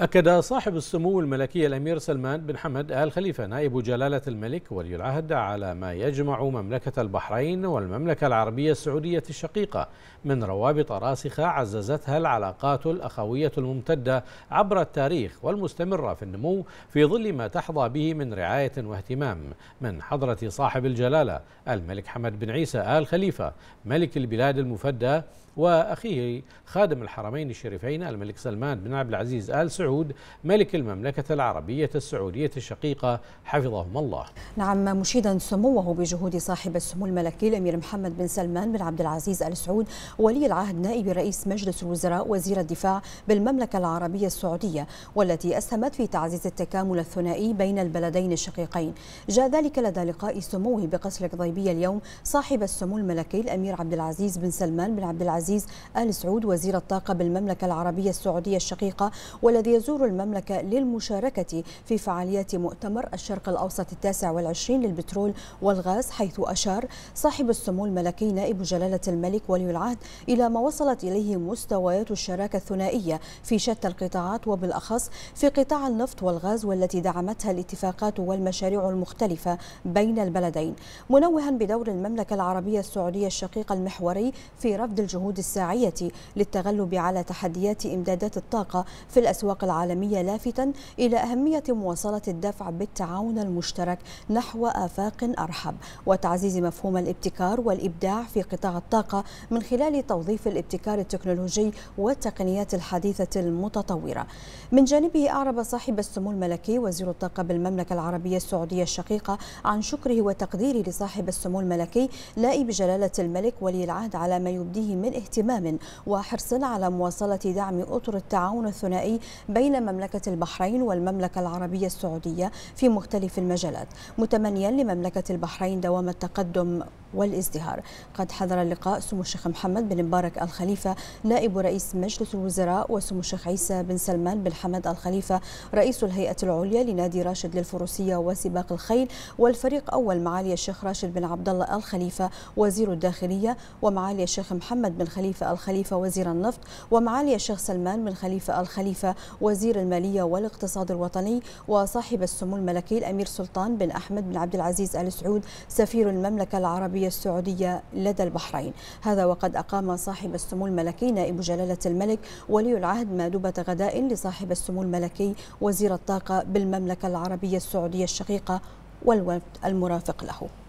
أكد صاحب السمو الملكي الأمير سلمان بن حمد آل خليفة نائب جلالة الملك ولي العهد على ما يجمع مملكة البحرين والمملكة العربية السعودية الشقيقة من روابط راسخة عززتها العلاقات الأخوية الممتدة عبر التاريخ والمستمرة في النمو في ظل ما تحظى به من رعاية واهتمام من حضرة صاحب الجلالة الملك حمد بن عيسى آل خليفة ملك البلاد المفدى وأخيه خادم الحرمين الشريفين الملك سلمان بن عبد العزيز آل سعود سعود ملك المملكة العربية السعودية الشقيقة حفظهم الله نعم مشيدا سموه بجهود صاحب السمو الملكي الأمير محمد بن سلمان بن عبد العزيز آل سعود ولي العهد نائب رئيس مجلس الوزراء وزير الدفاع بالمملكة العربية السعودية والتي أسهمت في تعزيز التكامل الثنائي بين البلدين الشقيقين جاء ذلك لدى لقاء سموه بقصر القضيبية اليوم صاحب السمو الملكي الأمير عبد العزيز بن سلمان بن عبد العزيز آل سعود وزير الطاقة بالمملكة العربية السعودية الشقيقة والذي يزور المملكة للمشاركة في فعاليات مؤتمر الشرق الأوسط التاسع والعشرين للبترول والغاز حيث أشار صاحب السمو الملكي نائب جلالة الملك ولي العهد إلى ما وصلت إليه مستويات الشراكة الثنائية في شتى القطاعات وبالأخص في قطاع النفط والغاز والتي دعمتها الاتفاقات والمشاريع المختلفة بين البلدين منوها بدور المملكة العربية السعودية الشقيقة المحوري في رفض الجهود الساعية للتغلب على تحديات إمدادات الطاقة في الأسواق العالمية لافتا إلى أهمية مواصلة الدفع بالتعاون المشترك نحو آفاق أرحب وتعزيز مفهوم الابتكار والإبداع في قطاع الطاقة من خلال توظيف الابتكار التكنولوجي والتقنيات الحديثة المتطورة من جانبه أعرب صاحب السمو الملكي وزير الطاقة بالمملكة العربية السعودية الشقيقة عن شكره وتقديره لصاحب السمو الملكي نائب جلالة الملك ولي العهد على ما يبديه من اهتمام وحرص على مواصلة دعم أطر التعاون الثنائي بين مملكة البحرين والمملكة العربية السعودية في مختلف المجالات متمنيا لمملكة البحرين دوام التقدم والازدهار قد حضر اللقاء سمو الشيخ محمد بن مبارك الخليفة نائب رئيس مجلس الوزراء وسمو الشيخ عيسى بن سلمان بن حمد الخليفة رئيس الهيئة العليا لنادي راشد للفروسية وسباق الخيل والفريق أول معالي الشيخ راشد بن عبد الله الخليفة وزير الداخلية ومعالي الشيخ محمد بن خليفة الخليفة وزير النفط ومعالي الشيخ سلمان بن خليفة الخليفة وزير المالية والاقتصاد الوطني وصاحب السمو الملكي الأمير سلطان بن أحمد بن عبد العزيز آل سعود سفير المملكة العربية العربية السعودية لدى البحرين هذا وقد أقام صاحب السمو الملكي نائب جلالة الملك ولي العهد مأدوبة غداء لصاحب السمو الملكي وزير الطاقة بالمملكة العربية السعودية الشقيقة والوفد المرافق له